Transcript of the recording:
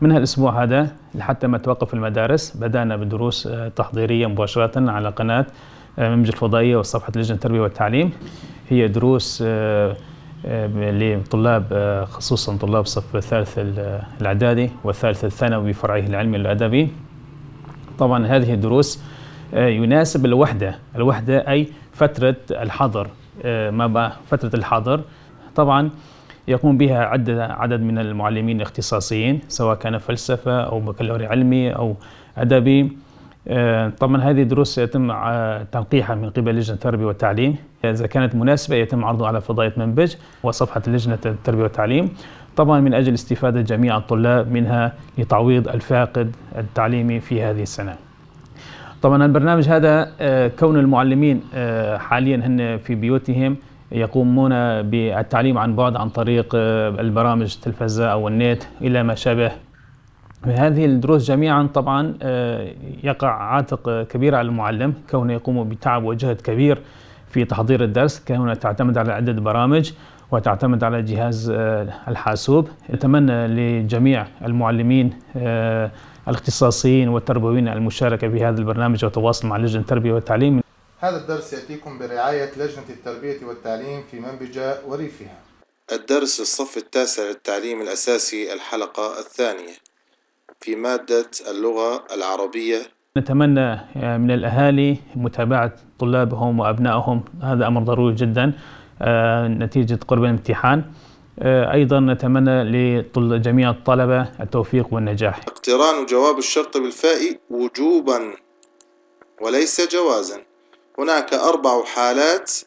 من هالاسبوع هذا لحتى ما توقف المدارس بدانا بدروس آه، تحضيريه مباشره على قناه آه، ممج الفضائيه وصفحه لجنه التربيه والتعليم هي دروس آه، لطلاب خصوصا طلاب صف الثالث الاعدادي والثالث الثانوي بفرعه العلمي والادبي طبعا هذه الدروس يناسب الوحده الوحده اي فتره الحظر ما فتره الحظر طبعا يقوم بها عدد عدد من المعلمين الاختصاصيين سواء كان فلسفه او بكالوريا علمي او ادبي آه، طبعا هذه الدروس يتم آه، تنقيحها من قبل لجنه التربيه والتعليم اذا كانت مناسبه يتم عرضها على فضائيه منبج وصفحه لجنه التربيه والتعليم طبعا من اجل استفاده جميع الطلاب منها لتعويض الفاقد التعليمي في هذه السنه. طبعا البرنامج هذا آه، كون المعلمين حاليا هن في بيوتهم يقومون بالتعليم عن بعد عن طريق آه، البرامج التلفزة أو النت إلى ما شابه هذه الدروس جميعا طبعا آه، يقع عاتق كبير على المعلم كونه يقوم بتعب وجهد كبير في تحضير الدرس كونها تعتمد على عدة برامج وتعتمد على جهاز آه، الحاسوب أتمنى لجميع المعلمين الاختصاصيين والتربويين المشاركة في هذا البرنامج والتواصل مع لجنة التربية والتعليم هذا الدرس يأتيكم برعاية لجنة التربية والتعليم في منبجة وريفها الدرس الصف التاسع للتعليم الأساسي الحلقة الثانية في مادة اللغة العربية نتمنى من الأهالي متابعة طلابهم وأبنائهم هذا أمر ضروري جدا آه، نتيجة قرب الامتحان آه، أيضا نتمنى لجميع الطلبة التوفيق والنجاح اقتران جواب الشرط بالفاء وجوبا وليس جوازا هناك أربع حالات